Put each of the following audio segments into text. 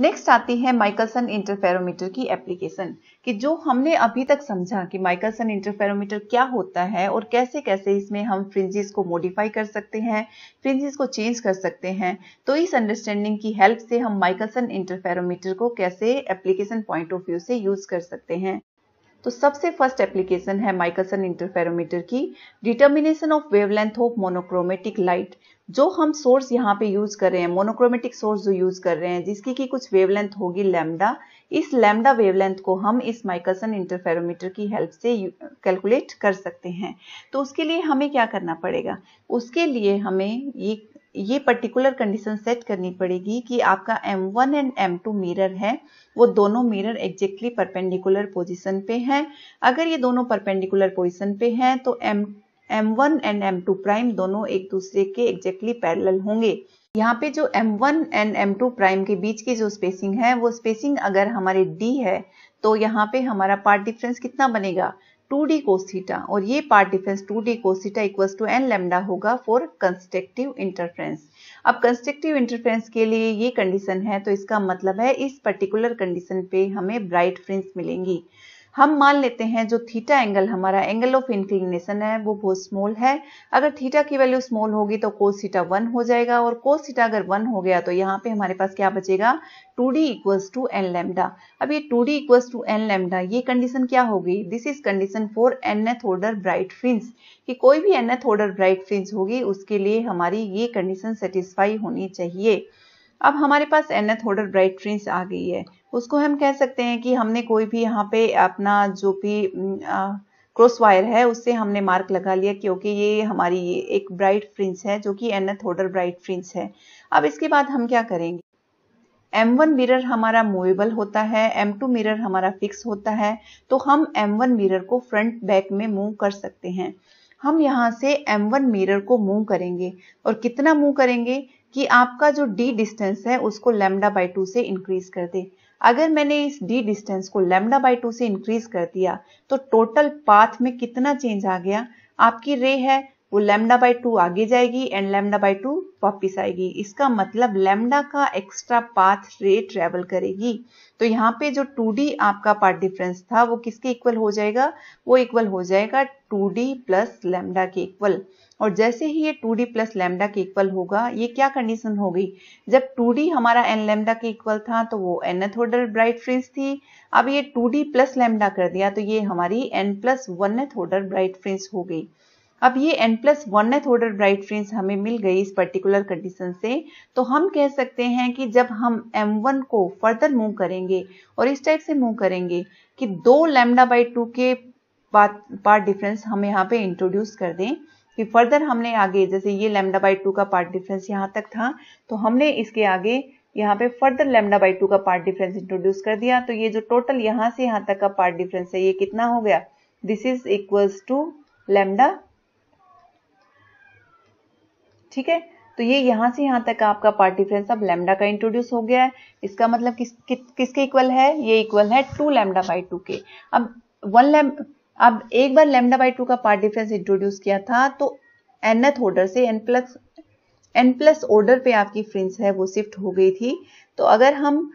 Next आती है Michelson interferometer की एप्लीकेशन कि जो हमने अभी तक समझा कि माइकलसन इंटरफेरोमीटर क्या होता है और कैसे कैसे इसमें हम फ्रिंजिस को मॉडिफाई कर सकते हैं फ्रिंजिस को चेंज कर सकते हैं तो इस अंडरस्टैंडिंग की हेल्प से हम माइकलसन इंटरफेरोमीटर को कैसे एप्लीकेशन पॉइंट ऑफ व्यू से यूज कर सकते हैं तो सबसे फर्स्ट एप्लीकेशन है माइकलसन इंटरफेरोमीटर की determination of wavelength of monochromatic light जो हम सोर्स यहाँ पे यूज कर रहे हैं मोनोक्रोमेटिक सोर्स जो यूज कर रहे हैं जिसकी की कुछ वेवलेंथ होगी लैम्डा इस लैम्डा वेवलेंथ को हम इस माइकसन इंटरफेरोमीटर की हेल्प से कैलकुलेट कर सकते हैं तो उसके लिए हमें क्या करना पड़ेगा उसके लिए हमें ये ये पर्टिकुलर कंडीशन सेट करनी पड़ेगी कि आपका M1 एंड M2 मिरर है वो दोनों मिरर एग्जेक्टली परपेंडिकुलर पोजीशन पे हैं अगर ये दोनों परपेंडिकुलर पोजीशन पे हैं तो M2 M1 and M to prime दोनों एक दूसरे के एग्जैक्टली पैरल होंगे यहाँ पे जो M1 and M to prime के बीच की जो स्पेसिंग है वो स्पेसिंग अगर हमारे D है तो यहाँ पे हमारा पार्ट डिफरेंस कितना बनेगा 2d डी कोसीटा और ये path difference 2d D cos theta equal to N lambda होगा फॉर कंस्ट्रक्टिव इंटरफ्रेंस अब कंस्ट्रक्टिव इंटरफ्रेंस के लिए ये कंडीशन है तो इसका मतलब है इस पर्टिकुलर कंडीशन पे हमें ब्राइट फ्रेंस मिलेंगी हम मान लेते हैं जो थीटा एंगल हमारा एंगल ऑफ इंक्लिनेशन है वो बहुत स्मॉल है अगर थीटा की वैल्यू स्मॉल होगी तो कोस थीटा वन हो जाएगा और कोस थीटा अगर वन हो गया तो यहाँ पे हमारे पास क्या बचेगा two D equals to N lambda अब ये two D equals to N lambda ये कंडीशन क्या होगी this is condition for nth order bright fringe कि कोई भी N nth order bright fringe होगी उसके लिए हमारी ये कंडीशन सेटिस्फाई होनी चाहिए अब हमारे पास nth order bright fringe आ गई है उसको हम कह सकते हैं कि हमने कोई भी यहाँ पे अपना जो भी क्रॉस वायर है उससे हमने मार्क लगा लिया क्योंकि ये हमारी ये एक ब्राइट फ्रिंस है जो कि एन ऑर्डर ब्राइट फ्रिंस है अब इसके बाद हम क्या करेंगे M1 मिरर हमारा मूवेबल होता है M2 मिरर हमारा फिक्स होता है तो हम M1 मिरर को फ्रंट बैक में मूव कर सकते हैं हम यहाँ से M1 मिरर को मूव करेंगे और कितना मूव करेंगे कि आपका जो d डिस्टेंस है उसको लेमडा बाई टू से इंक्रीज कर दे अगर मैंने इस डी डिस्टेंस को लेमडा बाई टू से इंक्रीज कर दिया तो टोटल पाथ में कितना चेंज आ गया आपकी रे है वो लेमडा बाई टू आगे जाएगी एंड लेमडा बाई टू वापिस आएगी इसका मतलब लेमडा का एक्स्ट्रा पाथ रे ट्रेवल करेगी तो यहाँ पे जो 2d आपका पार्ट डिफरेंस था वो किसके इक्वल हो जाएगा वो इक्वल हो जाएगा 2d प्लस लेमडा के इक्वल और जैसे ही ये टू डी प्लस लेमडा के इक्वल होगा ये क्या कंडीशन हो गई जब टू डी हमारा एन लेमडा के इक्वल था तो वो एन ऑर्डर ब्राइट फ्रिंज थी अब ये टू डी प्लस लेमडा कर दिया तो ये हमारी N plus one order bright fringe हो गई अब ये N plus one order bright fringe हमें मिल गई इस पर्टिकुलर कंडीशन से तो हम कह सकते हैं कि जब हम M1 को फर्दर मूव करेंगे और इस टाइप से मूव करेंगे कि दो लेमडा बाई टू के पार्ट डिफरेंस हम यहाँ पे इंट्रोड्यूस कर दें फिर फर्दर हमने आगे जैसे ये लेमडा बाई टू का पार्ट डिफरेंस यहाँ तक था तो हमने इसके आगे यहाँ पे फर्दर लेमडा बाई टू का पार्ट डिफरेंस इंट्रोड्यूस कर दिया तो ये जो टोटल यहाँ से यहाँ तक का पार्ट डिफरेंस है ये कितना हो गया this is equals to lambda ठीक है तो ये यहां से यहां तक आपका पार्ट डिफरेंस अब लेमडा का इंट्रोड्यूस हो गया है इसका मतलब किस, कि, किसके इक्वल है ये इक्वल है टू लेमडा बाई टू के अब वन लैम अब एक बार लेमडा बाई टू का पार्ट डिफरेंस इंट्रोड्यूस किया था तो एनथ ऑर्डर से N plus N plus order पे आपकी फ्रिंस है वो शिफ्ट हो गई थी तो अगर हम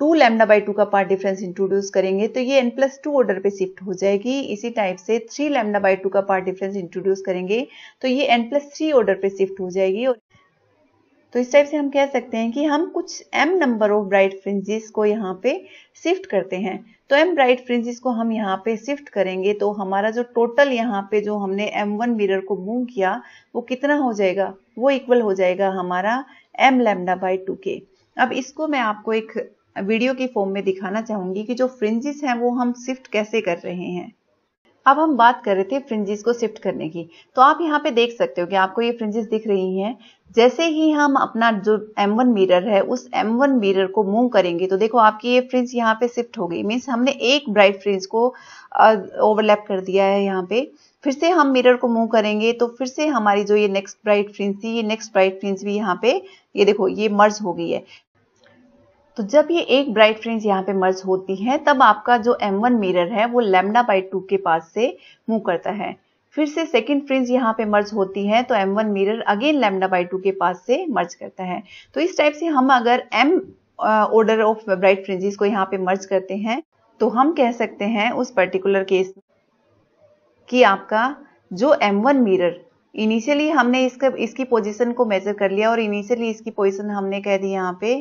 टू लेमडा बाई टू का पार्ट डिफरेंस इंट्रोड्यूस करेंगे तो ये एन प्लस टू ऑर्डर पे शिफ्ट हो जाएगी इसी टाइप से थ्री लेमडा बाई टू का पार्ट डिफरेंस इंट्रोड्यूस करेंगे तो ये एन प्लस थ्री ऑर्डर पे शिफ्ट हो जाएगी और तो इस टाइप से हम कह सकते हैं कि हम कुछ M number of bright fringes को यहाँ पे शिफ्ट करते हैं तो एम ब्राइट फ्रिंजिस को हम यहाँ पे शिफ्ट करेंगे तो हमारा जो टोटल यहाँ पे जो हमने एम वन मिरर को मूव किया वो कितना हो जाएगा वो इक्वल हो जाएगा हमारा एम लेमडा बाई टू के अब इसको मैं आपको एक वीडियो की फॉर्म में दिखाना चाहूंगी कि जो फ्रिंजिस हैं वो हम शिफ्ट कैसे कर रहे हैं अब हम बात कर रहे थे फ्रिंजिस को शिफ्ट करने की तो आप यहाँ पे देख सकते हो कि आपको ये फ्रिंजिस दिख रही हैं जैसे ही हम अपना जो M1 मिरर है उस M1 मिरर को मूव करेंगे तो देखो आपकी ये फ्रिंज यहाँ पे शिफ्ट हो गई मीन्स हमने एक ब्राइट फ्रिंज को ओवरलैप कर दिया है यहाँ पे फिर से हम मिरर को मूव करेंगे तो फिर से हमारी जो ये नेक्स्ट ब्राइट फ्रिंज थी ये नेक्स्ट ब्राइट फ्रिंज भी यहाँ पे ये देखो ये मर्ज हो गई है तो जब ये एक ब्राइट फ्रिंज यहाँ पे मर्ज होती है तब आपका जो M1 मिरर है वो लेमडा बाई टू के पास से मूव करता है फिर से सेकेंड फ्रिंज यहाँ पे मर्ज होती है तो M1 mirror again lambda by two के पास से मर्ज करता है तो इस टाइप से हम अगर M order of bright fringes को यहाँ पे मर्ज करते हैं तो हम कह सकते हैं उस पर्टिकुलर केस कि आपका जो M1 मिरर इनिशियली हमने इसका इसकी पोजीशन को मेजर कर लिया और इनिशियली इसकी पोजीशन हमने कह दी यहाँ पे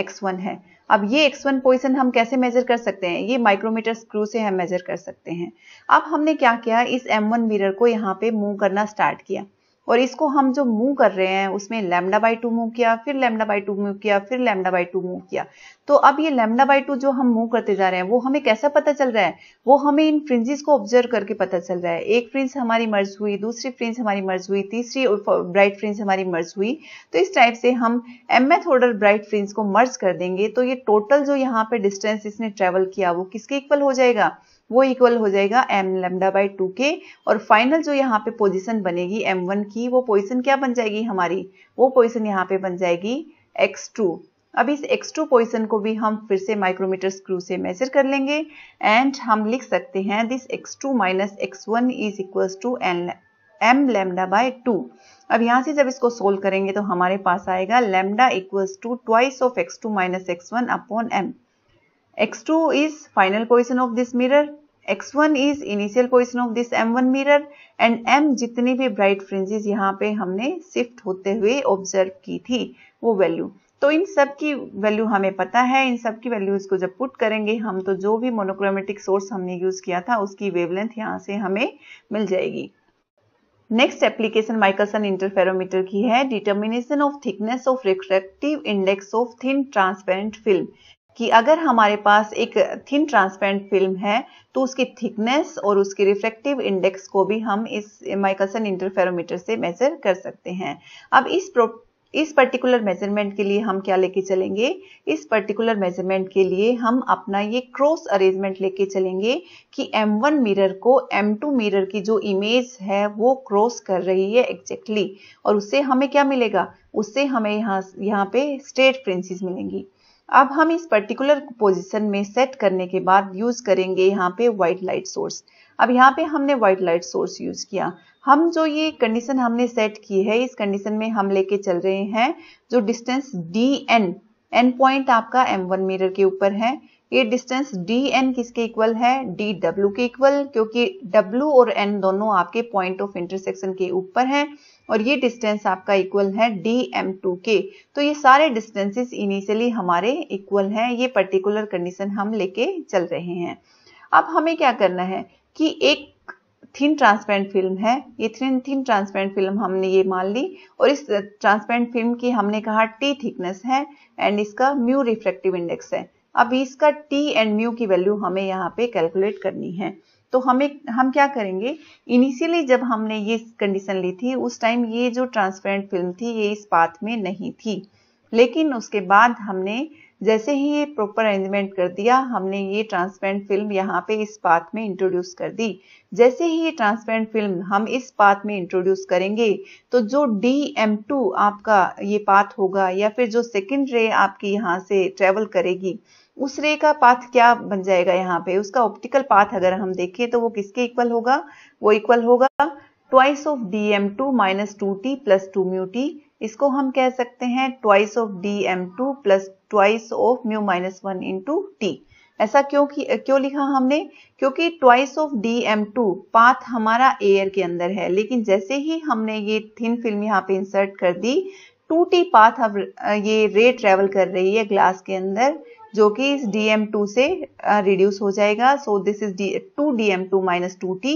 x1 है अब ये x1 पोजिशन हम कैसे मेजर कर सकते हैं ये माइक्रोमीटर स्क्रू से हम मेजर कर सकते हैं अब हमने क्या किया इस m1 मिरर को यहाँ पे मूव करना स्टार्ट किया और इसको हम जो मूव कर रहे हैं उसमें लेमडा बाई टू मूव किया फिर लेमडा बाई टू मूव किया फिर लेमडा बाई टू मूव किया तो अब ये लेमडा बाई टू जो हम मूव करते जा रहे हैं वो हमें कैसा पता चल रहा है वो हमें इन फ्रिंजेस को ऑब्जर्व करके पता चल रहा है एक फ्रिंज हमारी मर्ज हुई दूसरी फ्रिंज हमारी मर्ज हुई तीसरी ब्राइट फ्रिंज हमारी मर्ज हुई तो इस टाइप से हम एम एथ ऑर्डर ब्राइट फ्रिंज को मर्ज कर देंगे तो ये टोटल जो यहाँ पे डिस्टेंस इसने ट्रेवल किया वो किसके इक्वल हो जाएगा वो इक्वल हो जाएगा एम लेमडा बाई टू के और फाइनल जो यहाँ पे पोजिशन बनेगी एम वन की वो पोजिशन क्या बन जाएगी हमारी वो पोजिशन यहाँ पे बन जाएगी एक्स टू अब इस एक्स टू पोजिशन को भी हम फिर से माइक्रोमीटर स्क्रू से मेजर कर लेंगे एंड हम लिख सकते हैं this x two minus x one is equal to n m lambda by two अब यहाँ से जब इसको सोल्व करेंगे तो हमारे पास आएगा lambda equals to twice of x two minus x one upon m x2 is final position of this mirror x1 is initial position of this m1 mirror and m जितनी भी bright fringes यहाँ पे हमने shift होते हुए observe की थी वो value तो इन सब की वैल्यू हमें पता है इन सब की वैल्यूज को जब पुट करेंगे हम तो जो भी मोनोक्रोमेटिक सोर्स हमने यूज किया था उसकी वेवलेंथ यहाँ से हमें मिल जाएगी नेक्स्ट एप्लीकेशन माइकलसन इंटरफेरोमीटर की है determination of thickness of refractive index of thin transparent film कि अगर हमारे पास एक थिन ट्रांसपेरेंट फिल्म है तो उसकी थिकनेस और उसकी रिफ्लेक्टिव इंडेक्स को भी हम इस माइकलसन इंटरफेरोमीटर से मेजर कर सकते हैं अब इस प्रो इस पर्टिकुलर मेजरमेंट के लिए हम क्या लेके चलेंगे इस पर्टिकुलर मेजरमेंट के लिए हम अपना ये क्रॉस अरेंजमेंट लेके चलेंगे कि M1 मिरर को M2 मिरर की जो इमेज है वो क्रॉस कर रही है एग्जैक्टली exactly. और उससे हमें क्या मिलेगा उससे हमें यहाँ यहाँ पे स्ट्रेट फ्रेंसिस मिलेंगी अब हम इस पर्टिकुलर पोजीशन में सेट करने के बाद यूज करेंगे यहाँ पे व्हाइट लाइट सोर्स अब यहाँ पे हमने व्हाइट लाइट सोर्स यूज किया हम जो ये कंडीशन हमने सेट की है इस कंडीशन में हम लेके चल रहे हैं जो distance d n N point आपका एम वन मीटर के ऊपर है ये डिस्टेंस डी एन किसके इक्वल है डी डब्ल्यू के इक्वल क्योंकि डब्ल्यू और एन दोनों आपके पॉइंट ऑफ इंटरसेक्शन के ऊपर है और ये डिस्टेंस आपका इक्वल है डी एम टू के तो ये सारे डिस्टेंसेस इनिशियली हमारे इक्वल हैं ये पर्टिकुलर कंडीशन हम लेके चल रहे हैं अब हमें क्या करना है कि एक थिन ट्रांसपेरेंट फिल्म है ये थिन थिन ट्रांसपेरेंट फिल्म हमने ये मान ली और इस ट्रांसपेरेंट फिल्म की हमने कहा टी थिकनेस है एंड इसका म्यू रिफ्लेक्टिव इंडेक्स है अब इसका टी एंड म्यू की वैल्यू हमें यहाँ पे कैलकुलेट करनी है तो हमें हम क्या करेंगे इनिशियली जब हमने ये कंडीशन ली थी उस टाइम ये जो ट्रांसपेरेंट फिल्म थी ये इस पाथ में नहीं थी लेकिन उसके बाद हमने जैसे ही ये प्रॉपर अरेंजमेंट कर दिया हमने ये ट्रांसपेरेंट फिल्म यहाँ पे इस पाथ में इंट्रोड्यूस कर दी जैसे ही ये ट्रांसपेरेंट फिल्म हम इस पाथ में इंट्रोड्यूस करेंगे तो जो डी एम टू आपका ये पाथ होगा या फिर जो सेकेंड रे आपकी यहाँ से ट्रेवल करेगी उस रे का पाथ क्या बन जाएगा यहाँ पे उसका ऑप्टिकल पाथ अगर हम देखें तो वो किसके इक्वल होगा वो इक्वल होगा twice of d m two minus two t plus two mu t इसको हम कह सकते हैं twice of d m two plus twice of mu minus one into t ऐसा क्यों की, क्यों लिखा हमने क्योंकि twice of d m two path हमारा एयर के अंदर है लेकिन जैसे ही हमने ये थिन फिल्म यहाँ पे इंसर्ट कर दी टू टी पाथ अब ये रे ट्रेवल कर रही है ग्लास के अंदर जो कि इस dm2 से रिड्यूस uh, हो जाएगा so this is two d m two minus two t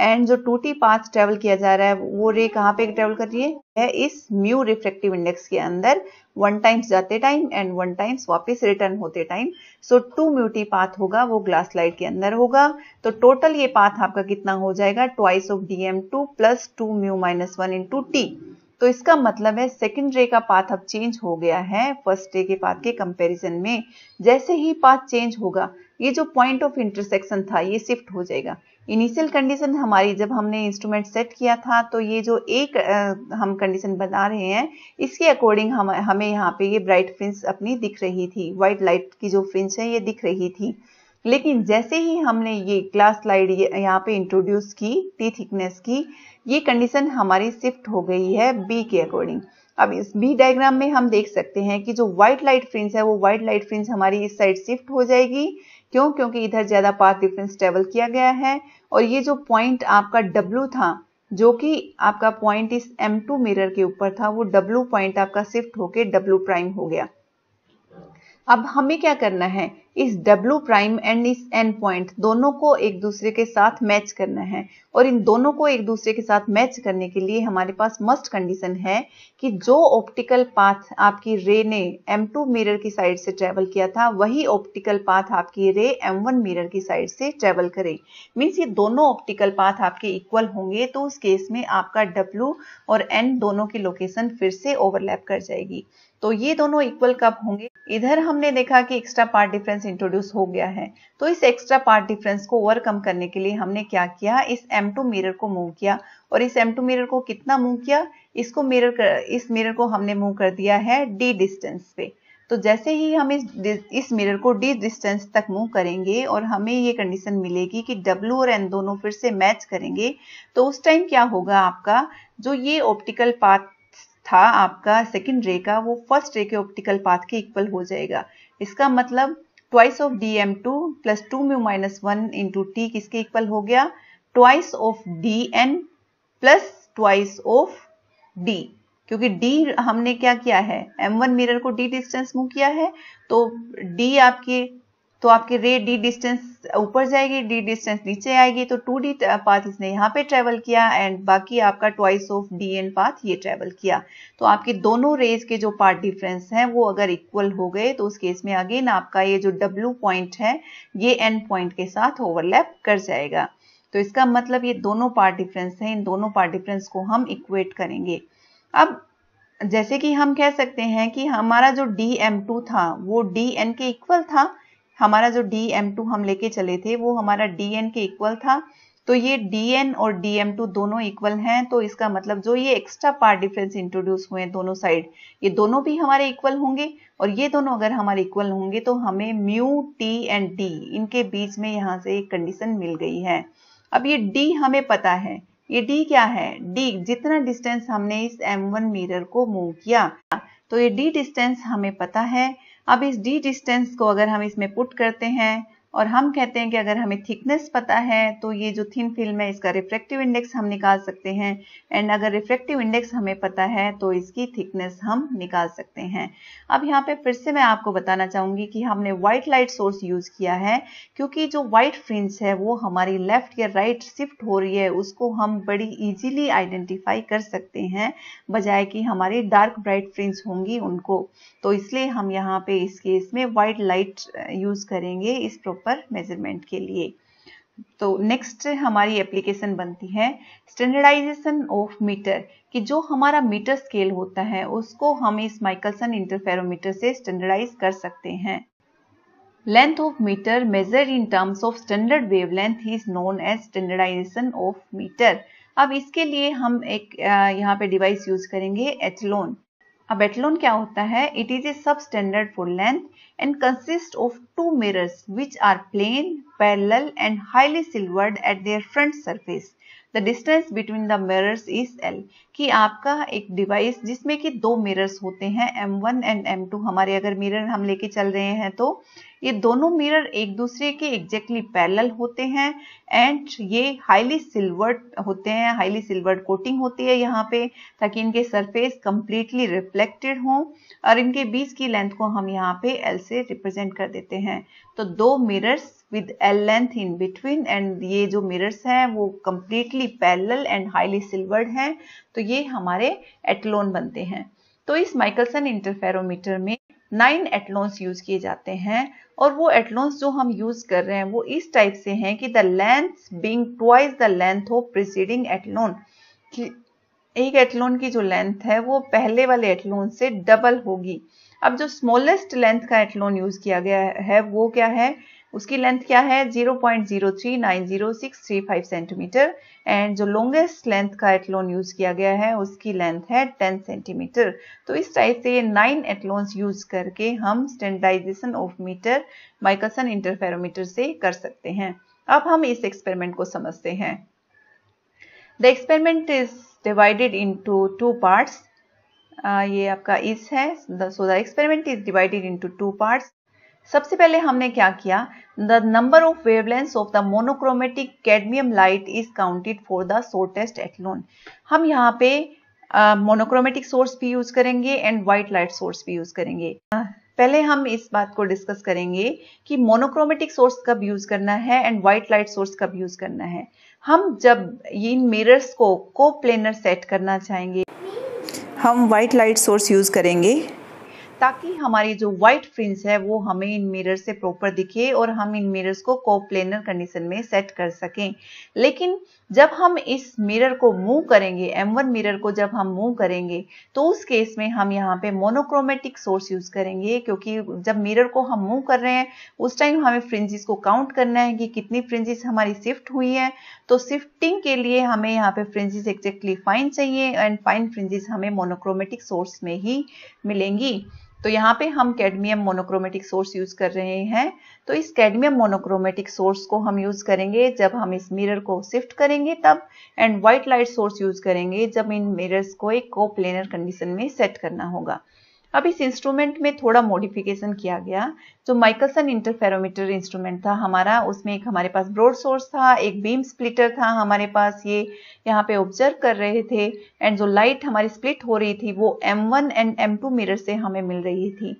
and जो टू टी पाथ ट्रेवल किया जा रहा है वो रे कहाँ पे ट्रेवल कर रही है इस म्यू रिफ्लेक्टिव इंडेक्स के अंदर वन टाइम्स जाते टाइम एंड वन टाइम्स वापस रिटर्न होते time so two mu t path होगा वो ग्लास लाइट के अंदर होगा तो टोटल ये पाथ आपका कितना हो जाएगा twice of d m two plus two mu minus one into t तो इसका मतलब है सेकेंड डे का पाथ अब चेंज हो गया है फर्स्ट डे के पाथ के कंपैरिजन में जैसे ही पाथ चेंज होगा ये जो पॉइंट ऑफ इंटरसेक्शन था ये शिफ्ट हो जाएगा इनिशियल कंडीशन हमारी जब हमने इंस्ट्रूमेंट सेट किया था तो ये जो एक आ, हम कंडीशन बना रहे हैं इसके अकॉर्डिंग हम हमें यहाँ पे ये ब्राइट फ्रिंस अपनी दिख रही थी व्हाइट लाइट की जो फ्रिंस है ये दिख रही थी लेकिन जैसे ही हमने ये ग्लास स्लाइड यहाँ पे इंट्रोड्यूस की टी थिकनेस की ये कंडीशन हमारी शिफ्ट हो गई है बी के अकॉर्डिंग अब इस बी डायग्राम में हम देख सकते हैं कि जो व्हाइट लाइट फ्रिंज है वो व्हाइट लाइट फ्रिंज हमारी इस साइड शिफ्ट हो जाएगी क्यों क्योंकि इधर ज़्यादा पाथ डिफरेंस ट्रेवल किया गया है और ये जो पॉइंट आपका डब्लू था जो कि आपका पॉइंट इस M2 मिरर के ऊपर था वो W पॉइंट आपका शिफ्ट होके W प्राइम हो गया अब हमें क्या करना है इस W प्राइम एंड इस एन पॉइंट दोनों को एक दूसरे के साथ मैच करना है और इन दोनों को एक दूसरे के साथ मैच करने के लिए हमारे पास मस्ट कंडीशन है कि जो ऑप्टिकल पाथ आपकी रे ने M2 मिरर की साइड से ट्रेवल किया था वही ऑप्टिकल पाथ आपकी रे M1 मिरर की साइड से ट्रेवल करे मीन्स ये दोनों ऑप्टिकल पाथ आपके इक्वल होंगे तो उस केस में आपका डब्ल्यू और एन दोनों की लोकेशन फिर से ओवरलैप कर जाएगी तो ये दोनों इक्वल कब होंगे इधर हमने देखा कि एक्स्ट्रा पार्ट डिफरेंस इंट्रोड्यूस हो गया है तो इस एक्स्ट्रा पार्ट डिफरेंस को ओवरकम करने के लिए हमने क्या किया इस M2 मिरर को मूव किया और इस M2 मिरर को कितना मूव किया इसको मिरर कर, इस मिरर को हमने मूव कर दिया है डी डिस्टेंस पे तो जैसे ही हम इस इस मिरर को डी डिस्टेंस तक मूव करेंगे और हमें ये कंडीशन मिलेगी कि W और N दोनों फिर से मैच करेंगे तो उस टाइम क्या होगा आपका जो ये ऑप्टिकल पाथ था आपका सेकेंड रे का वो फर्स्ट रे के ऑप्टिकल पाथ के इक्वल हो जाएगा इसका मतलब twice of d m two plus two mu minus one into t किसके इक्वल हो गया twice of d n plus twice of d क्योंकि d हमने क्या किया है m1 मिरर को d डिस्टेंस मूव किया है तो d आपके तो आपकी रे डी डिस्टेंस ऊपर जाएगी डी डिस्टेंस नीचे आएगी तो टू डी पाथ इसने यहाँ पे ट्रेवल किया एंड बाकी आपका twice of d n path ये ट्रेवल किया तो आपके दोनों रेज के जो पार्ट डिफरेंस हैं वो अगर इक्वल हो गए तो उस केस में अगेन आपका ये जो डब्ल्यू पॉइंट है ये एन पॉइंट के साथ ओवरलैप कर जाएगा तो इसका मतलब ये दोनों पार्ट डिफरेंस है इन दोनों पार्ट डिफरेंस को हम इक्वेट करेंगे अब जैसे कि हम कह सकते हैं कि हमारा जो डी एम टू था वो डी एन के इक्वल था हमारा जो डी एम टू हम लेके चले थे वो हमारा डी एन के इक्वल था तो ये डी एन और डी एम टू दोनों इक्वल हैं तो इसका मतलब जो ये एक्स्ट्रा पार्ट डिफरेंस इंट्रोड्यूस हुए दोनों साइड ये दोनों भी हमारे इक्वल होंगे और ये दोनों अगर हमारे इक्वल होंगे तो हमें म्यू टी एंड डी इनके बीच में यहाँ से एक कंडीशन मिल गई है अब ये डी हमें पता है ये डी क्या है डी जितना डिस्टेंस हमने इस एम वन मिरर को मूव किया तो ये डी डिस्टेंस हमें पता है अब इस डी डिस्टेंस को अगर हम इसमें पुट करते हैं और हम कहते हैं कि अगर हमें थिकनेस पता है तो ये जो थिन फिल्म है इसका रिफ्रेक्टिव इंडेक्स हम निकाल सकते हैं एंड अगर रिफ्रेक्टिव इंडेक्स हमें पता है तो इसकी थिकनेस हम निकाल सकते हैं अब यहाँ पे फिर से मैं आपको बताना चाहूंगी कि हमने व्हाइट लाइट सोर्स यूज़ किया है क्योंकि जो व्हाइट फ्रिंज है वो हमारी लेफ्ट या राइट शिफ्ट हो रही है उसको हम बड़ी ईजिली आइडेंटिफाई कर सकते हैं बजाय कि हमारी डार्क ब्राइट फ्रिंज होंगी उनको तो इसलिए हम यहाँ पे इस केस में व्हाइट लाइट यूज़ करेंगे इस प्रोप पर मेजरमेंट के लिए तो नेक्स्ट हमारी एप्लीकेशन बनती है स्टैंडर्डाइजेशन ऑफ मीटर कि जो हमारा मीटर स्केल होता है उसको हम इस माइकलसन इंटरफेरोमीटर से स्टैंडर्डाइज कर सकते हैं length of meter measured in terms of standard wavelength is known as standardisation of metre अब इसके लिए हम एक यहाँ पे डिवाइस यूज करेंगे एचलोन अब क्या होता है it is a sub standard for length and consist of two mirrors which are plane parallel and highly silvered at their front surface the distance between the mirrors is L कि आपका एक device जिसमें कि दो mirrors होते हैं M one and M two हमारे अगर मिरर हम लेके चल रहे हैं तो ये दोनों मिरर एक दूसरे के एग्जैक्टली exactly होते हैं एंड ये हाईली सिल्वर्ड होते हैं हाईली सिल्वर्ड कोटिंग होती है यहाँ पे ताकि इनके सरफेस कम्प्लीटली रिफ्लेक्टेड हों और इनके बीच की लेंथ को हम यहाँ पे एल से रिप्रेजेंट कर देते हैं तो दो mirrors with L length in between and ये जो मिरर्स हैं वो completely parallel and highly silvered हैं तो ये हमारे एटलोन बनते हैं तो इस माइकलसन इंटरफेरोमीटर में नाइन एटलॉन्स यूज किए जाते हैं और वो एटलॉन्स जो हम यूज कर रहे हैं वो इस टाइप से हैं कि the length being twice the length हो प्रिसीडिंग एटलॉन एक एटलॉन की जो लेंथ है वो पहले वाले एटलॉन से डबल होगी अब जो स्मॉलेस्ट लेंथ का एटलॉन यूज किया गया है वो क्या है उसकी लेंथ क्या है 0.0390635 सेंटीमीटर एंड जो लॉन्गेस्ट लेंथ का एथलोन यूज किया गया है उसकी लेंथ है 10 सेंटीमीटर तो इस टाइप से ये नाइन एटलोन्स यूज करके हम standardisation of metre Michelson interferometer से कर सकते हैं अब हम इस एक्सपेरिमेंट को समझते हैं the experiment is divided into two parts ये आपका इस है so the experiment is divided into two parts सबसे पहले हमने क्या किया the number of wavelengths of the monochromatic cadmium light is counted for the shortest etalon हम यहाँ पे मोनोक्रोमेटिक सोर्स भी यूज करेंगे एंड व्हाइट लाइट सोर्स भी यूज करेंगे पहले हम इस बात को डिस्कस करेंगे कि मोनोक्रोमेटिक सोर्स कब यूज करना है एंड व्हाइट लाइट सोर्स कब यूज करना है हम जब इन मिरर्स को को प्लेनर सेट करना चाहेंगे हम व्हाइट लाइट सोर्स यूज करेंगे ताकि हमारी जो व्हाइट फ्रिंज है वो हमें इन मिरर से प्रॉपर दिखे और हम इन मिरर्स को कोप्लेनर कंडीशन में सेट कर सकें लेकिन जब हम इस मिरर को मूव करेंगे M1 मिरर को जब हम मूव करेंगे तो उस केस में हम यहाँ पे मोनोक्रोमेटिक सोर्स यूज करेंगे क्योंकि जब मिरर को हम मूव कर रहे हैं उस टाइम हमें फ्रिंजिस को काउंट करना है कि कितनी फ्रिंजिस हमारी शिफ्ट हुई है तो शिफ्टिंग के लिए हमें यहाँ पे फ्रिंजिस एक्जेक्टली फाइन चाहिए एंड फाइन फ्रिंजिस हमें मोनोक्रोमेटिक सोर्स में ही मिलेंगी तो यहाँ पे हम कैडमियम मोनोक्रोमेटिक सोर्स यूज कर रहे हैं तो इस कैडमियम मोनोक्रोमेटिक सोर्स को हम यूज करेंगे जब हम इस मिरर को शिफ्ट करेंगे तब and white light source use करेंगे जब इन मिरर्स को एक को प्लेनर कंडीशन में सेट करना होगा अब इस इंस्ट्रूमेंट में थोड़ा मॉडिफिकेशन किया गया जो माइकलसन इंटरफेरोमीटर इंस्ट्रूमेंट था हमारा उसमें एक हमारे पास ब्रोड सोर्स था एक बीम स्प्लिटर था हमारे पास ये यहाँ पे ऑब्जर्व कर रहे थे एंड जो लाइट हमारी स्प्लिट हो रही थी वो एम एंड एम मिरर से हमें मिल रही थी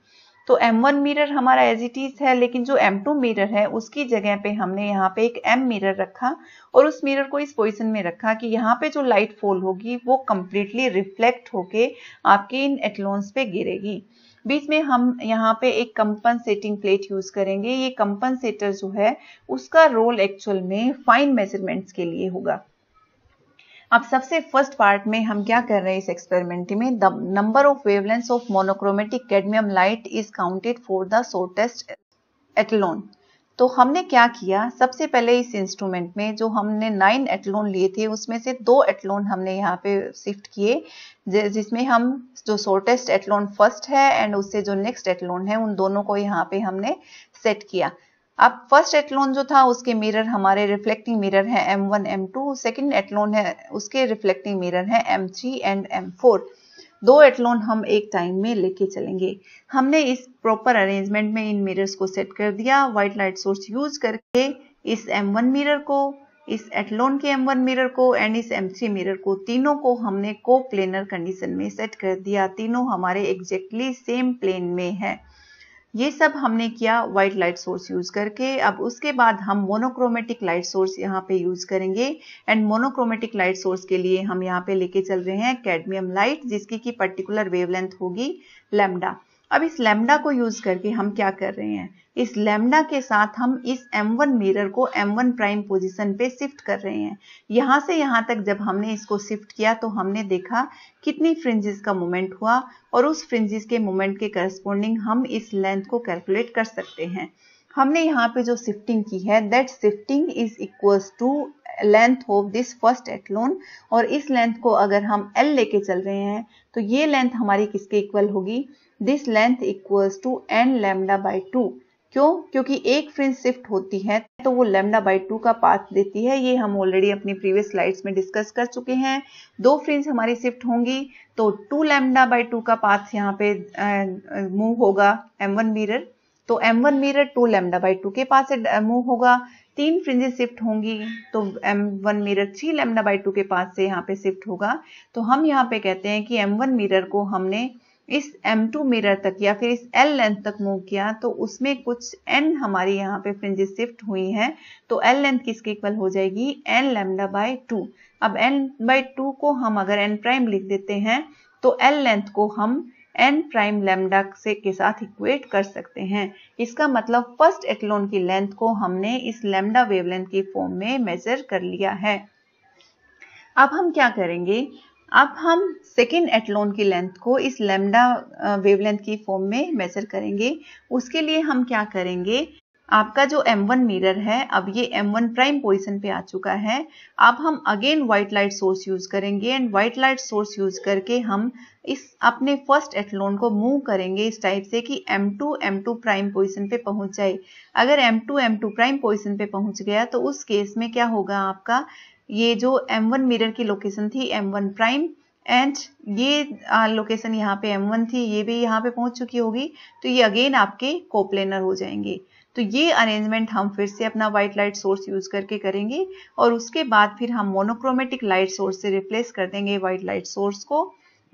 तो M1 मिरर हमारा एज इट इज है लेकिन जो M2 मिरर है उसकी जगह पे हमने यहाँ पे एक M मिरर रखा और उस मिरर को इस पोजिशन में रखा कि यहाँ पे जो लाइट फॉल होगी वो कम्प्लीटली रिफ्लेक्ट होके आपके इन एटलोन्स पे गिरेगी बीच में हम यहाँ पे एक कंपनसेटिंग प्लेट यूज करेंगे ये कंपनसेटर जो है उसका रोल एक्चुअल में फाइन मेजरमेंट्स के लिए होगा अब सबसे फर्स्ट पार्ट में हम क्या कर रहे हैं इस एक्सपेरिमेंट में the number of wavelengths of monochromatic cadmium light is counted for the shortest etalon तो हमने क्या किया सबसे पहले इस इंस्ट्रूमेंट में जो हमने नाइन एटलोन लिए थे उसमें से दो एटलोन हमने यहाँ पे शिफ्ट किए जिसमें हम जो शॉर्टेस्ट एटलोन फर्स्ट है एंड उससे जो नेक्स्ट एटलोन है उन दोनों को यहाँ पे हमने सेट किया अब फर्स्ट एटलोन जो था उसके मिरर हमारे रिफ्लेक्टिंग मिरर है M1, M2, सेकंड एटलोन है उसके रिफ्लेक्टिंग मिरर है M3 थ्री एंड एम दो एटलोन हम एक टाइम में लेके चलेंगे हमने इस प्रॉपर अरेंजमेंट में इन मिरर्स को सेट कर दिया व्हाइट लाइट सोर्स यूज करके इस एम वन मिरर को इस एटलोन के एम वन मिरर को एंड इस एम थ्री मिरर को तीनों को हमने को प्लेनर कंडीशन में सेट कर दिया तीनों हमारे एग्जैक्टली सेम प्लेन में है ये सब हमने किया व्हाइट लाइट सोर्स यूज करके अब उसके बाद हम मोनोक्रोमेटिक लाइट सोर्स यहाँ पे यूज करेंगे एंड मोनोक्रोमेटिक लाइट सोर्स के लिए हम यहाँ पे लेके चल रहे हैं कैडमियम लाइट जिसकी की पर्टिकुलर वेवलेंथ होगी लेमडा अब इस लेमडा को यूज करके हम क्या कर रहे हैं इस लेमडा के साथ हम इस M1 मिरर को M1 प्राइम पोजीशन पे शिफ्ट कर रहे हैं यहाँ से यहाँ तक जब हमने इसको शिफ्ट किया तो हमने देखा कितनी फ्रिंजिस का मोमेंट हुआ और उस फ्रिंजिस के मोमेंट के करस्पोंडिंग हम इस लेंथ को कैलकुलेट कर सकते हैं हमने यहाँ पे जो शिफ्टिंग की है that shifting is equals to length of this first etalon और इस लेंथ को अगर हम एल लेके चल रहे हैं तो ये लेंथ हमारी किसके इक्वल होगी this length equals to N lambda by two क्यों क्योंकि एक फ्रिंज शिफ्ट होती है तो वो लेमडा बाई टू का पाथ देती है ये हम ऑलरेडी अपनी प्रीवियस स्लाइड्स में डिस्कस कर चुके हैं दो फ्रिंज हमारी शिफ्ट होंगी तो टू लेमडा बाई टू का पाथ यहाँ पे मूव होगा एम वन मीर तो M one mirror two lambda by two के पास से मूव होगा तीन फ्रिंजेस शिफ्ट होंगी तो M one mirror three lambda by two के पास से यहाँ पे शिफ्ट होगा तो हम यहाँ पे कहते हैं कि एम वन मीर को हमने इस M2 मिरर तक या फिर इस L लेंथ तक मूव किया तो उसमें कुछ N हमारी यहाँ पे फ्रिंजेस शिफ्ट हुई हैं तो L लेंथ किसके इक्वल हो जाएगी N लेमडा बाय टू अब N बाय टू को हम अगर N प्राइम लिख देते हैं तो L लेंथ को हम एन प्राइम लेमडा से के साथ इक्वेट कर सकते हैं इसका मतलब फर्स्ट एटलोन की लेंथ को हमने इस लेमडा वेवलेंथ की फॉर्म में मेजर कर लिया है अब हम क्या करेंगे अब हम सेकेंड एटलोन की लेंथ को इस लेमडा वेवलेंथ की फॉर्म में मेजर करेंगे उसके लिए हम क्या करेंगे आपका जो M1 मिरर है अब ये M1 प्राइम पोजीशन पे आ चुका है अब हम again white light source use करेंगे and white light source use करके हम इस अपने फर्स्ट एथलोन को मूव करेंगे इस टाइप से कि M2 M2 प्राइम पोजीशन पे पहुंच जाए अगर M2 M2 प्राइम पोजीशन पे पहुंच गया तो उस केस में क्या होगा आपका ये जो M1 मिरर की लोकेशन थी M1 प्राइम एंड ये लोकेशन यहाँ पे M1 थी ये भी यहाँ पे पहुंच चुकी होगी तो ये अगेन आपके कोप्लेनर हो जाएंगे तो ये अरेंजमेंट हम फिर से अपना व्हाइट लाइट सोर्स यूज करके करेंगे और उसके बाद फिर हम मोनोक्रोमेटिक लाइट सोर्स से रिप्लेस कर देंगे व्हाइट लाइट सोर्स को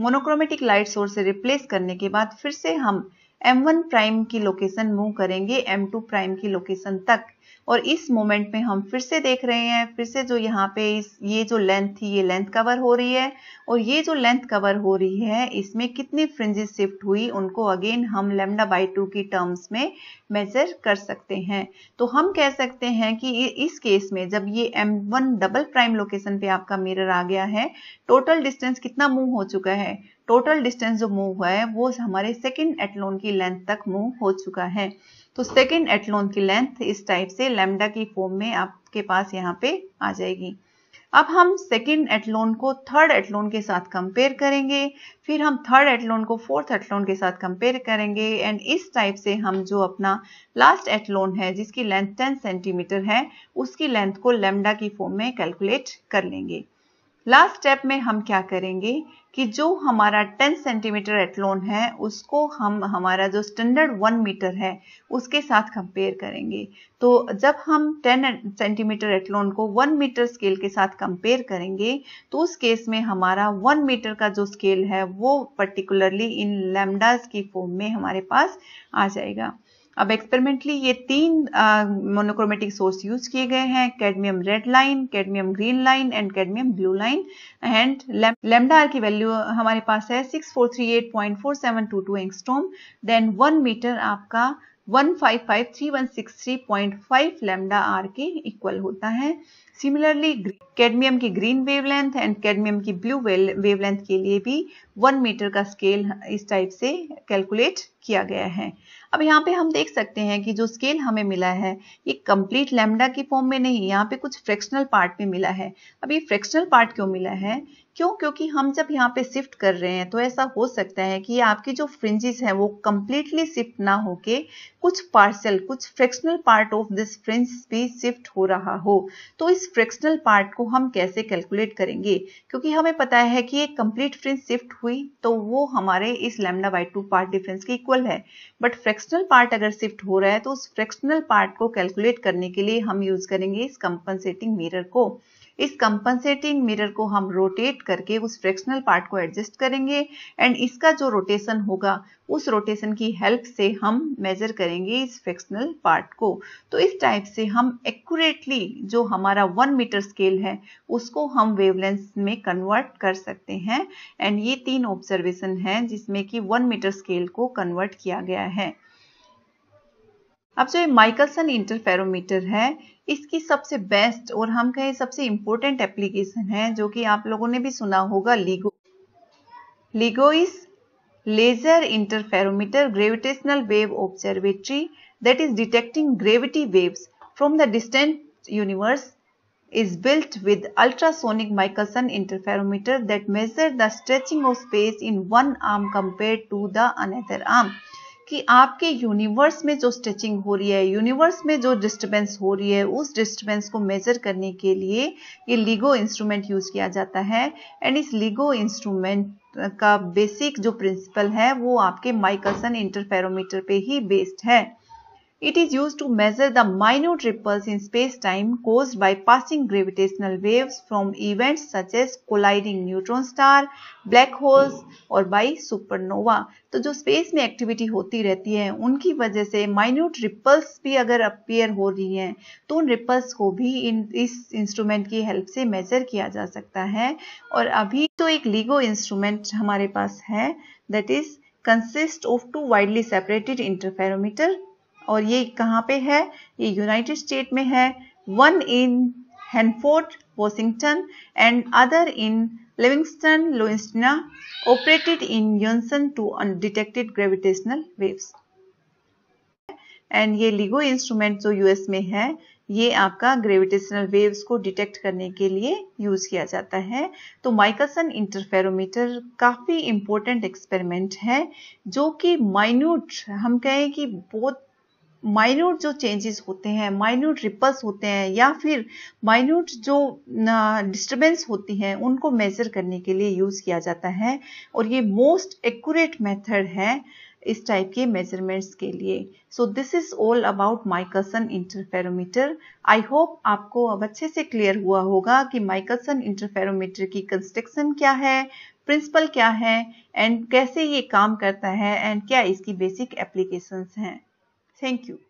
मोनोक्रोमेटिक लाइट सोर्स से रिप्लेस करने के बाद फिर से हम M1 प्राइम की लोकेशन मूव करेंगे M2 प्राइम की लोकेशन तक और इस मोमेंट में हम फिर से देख रहे हैं फिर से जो यहाँ पे इस ये जो लेंथ थी ये लेंथ कवर हो रही है और ये जो लेंथ कवर हो रही है इसमें कितनी फ्रिंजेस शिफ्ट हुई उनको अगेन हम लेमडा बाई टू की टर्म्स में मेजर कर सकते हैं तो हम कह सकते हैं कि इस केस में जब ये M one double prime location पे आपका मिरर आ गया है टोटल डिस्टेंस कितना मूव हो चुका है टोटल डिस्टेंस जो मूव हुआ है वो हमारे सेकेंड एटलोन की लेंथ तक मूव हो चुका है तो सेकेंड एटलोन की लेंथ इस टाइप से लेमडा की फॉर्म में आपके पास यहाँ पे आ जाएगी अब हम सेकेंड एटलोन को थर्ड एटलोन के साथ कंपेयर करेंगे फिर हम थर्ड एटलोन को फोर्थ एटलोन के साथ कंपेयर करेंगे एंड इस टाइप से हम जो अपना लास्ट एटलोन है जिसकी लेंथ 10 सेंटीमीटर है उसकी लेंथ को लेमडा की फॉर्म में कैलकुलेट कर लेंगे लास्ट स्टेप में हम क्या करेंगे कि जो हमारा 10 सेंटीमीटर एटलोन है उसको हम हमारा जो स्टैंडर्ड वन मीटर है उसके साथ कंपेयर करेंगे तो जब हम 10 सेंटीमीटर एटलोन को वन मीटर स्केल के साथ कंपेयर करेंगे तो उस केस में हमारा वन मीटर का जो स्केल है वो पर्टिकुलरली इन लेमडाज की फॉर्म में हमारे पास आ जाएगा अब एक्सपेरिमेंटली ये तीन मोनोक्रोमेटिक सोर्स यूज किए गए हैं cadmium red line cadmium green line and cadmium blue line and lambda R की वैल्यू हमारे पास है 6438.4722 एंगस्ट्रोम देन वन मीटर आपका 1553163.5 लेमडा आर के इक्वल होता है सिमिलरली कैडमियम की ग्रीन वेवलेंथ एंड कैडमियम की ब्लू वेवलेंथ के लिए भी वन मीटर का स्केल इस टाइप से कैलकुलेट किया गया है अब यहाँ पे हम देख सकते हैं कि जो स्केल हमें मिला है ये कंप्लीट लेमडा की फॉर्म में नहीं यहाँ पे कुछ फ्रैक्शनल पार्ट में मिला है अब ये फ्रैक्शनल पार्ट क्यों मिला है क्यों क्योंकि हम जब यहाँ पे शिफ्ट कर रहे हैं तो ऐसा हो सकता है कि आपकी जो फ्रिंजिस हैं वो कम्प्लीटली शिफ्ट ना होके कुछ पार्सल कुछ fractional part of this fringe भी शिफ्ट हो रहा हो तो इस फ्रैक्शनल पार्ट को हम कैसे कैलकुलेट करेंगे क्योंकि हमें पता है कि एक कम्प्लीट फ्रिंज शिफ्ट हुई तो वो हमारे इस lambda by two part difference के इक्वल है बट फ्रैक्शनल पार्ट अगर शिफ्ट हो रहा है तो उस फ्रैक्शनल पार्ट को कैलकुलेट करने के लिए हम यूज करेंगे इस कंपनसेटिंग मिरर को इस कंपनसेटिंग मिरर को हम रोटेट करके उस फ्रैक्शनल पार्ट को एडजस्ट करेंगे एंड इसका जो रोटेशन होगा उस रोटेशन की हेल्प से हम मेजर करेंगे इस फ्रैक्शनल पार्ट को तो इस टाइप से हम एक्यूरेटली जो हमारा वन मीटर स्केल है उसको हम वेवलेंस में कन्वर्ट कर सकते हैं एंड ये तीन ऑब्जर्वेशन हैं जिसमें कि वन मीटर स्केल को कन्वर्ट किया गया है अब जो ये माइकलसन इंटरफेरोमीटर है इसकी सबसे बेस्ट और हम कहें सबसे इम्पोर्टेंट एप्लीकेशन है जो कि आप लोगों ने भी सुना होगा LIGO LIGO laser interferometer gravitational wave observatory that is detecting gravity waves from the distant universe is built with ultrasonic Michelson interferometer that measure the stretching of space in one arm compare to the another arm कि आपके universe में जो stretching हो रही है universe में जो disturbance हो रही है उस डिस्टरबेंस को मेजर करने के लिए ये लीगो इंस्ट्रूमेंट यूज किया जाता है एंड इस लीगो इंस्ट्रूमेंट का बेसिक जो प्रिंसिपल है वो आपके माइकलसन इंटरफेरोमीटर पे ही बेस्ड है It is used to measure the minute ripples in space-time caused by passing gravitational waves from events such as colliding neutron star, black holes or by supernova. तो जो space में activity होती रहती है उनकी वजह से minute ripples भी अगर appear हो रही हैं तो उन ripples को भी इन इस instrument की help से measure किया जा सकता है और अभी तो एक LIGO instrument हमारे पास है that is consist of two widely separated interferometer और ये कहाँ पे है ये यूनाइटेड स्टेट में है one in Hanford Washington and other in Livingston Louisiana operated in unison to undetected gravitational waves and ये लीगो इंस्ट्रूमेंट जो यूएस में है ये आपका ग्रेविटेशनल वेव्स को डिटेक्ट करने के लिए यूज किया जाता है तो माइकलसन इंटरफेरोमीटर काफी इंपॉर्टेंट एक्सपेरिमेंट है जो कि माइन्यूट हम कहें कि बहुत माइन्यूट जो चेंजेस होते हैं माइन्यूट रिपल्स होते हैं या फिर माइन्यूट जो डिस्टरबेंस होती हैं उनको मेजर करने के लिए यूज़ किया जाता है और ये मोस्ट एक्यूरेट मेथड है इस टाइप के मेजरमेंट्स के लिए so this is all about Michelson interferometer I hope आपको अब अच्छे से क्लियर हुआ होगा कि माइकलसन इंटरफेरोमीटर की कंस्ट्रक्शन क्या है प्रिंसिपल क्या है एंड कैसे ये काम करता है एंड क्या इसकी बेसिक एप्लीकेशंस हैं Thank you.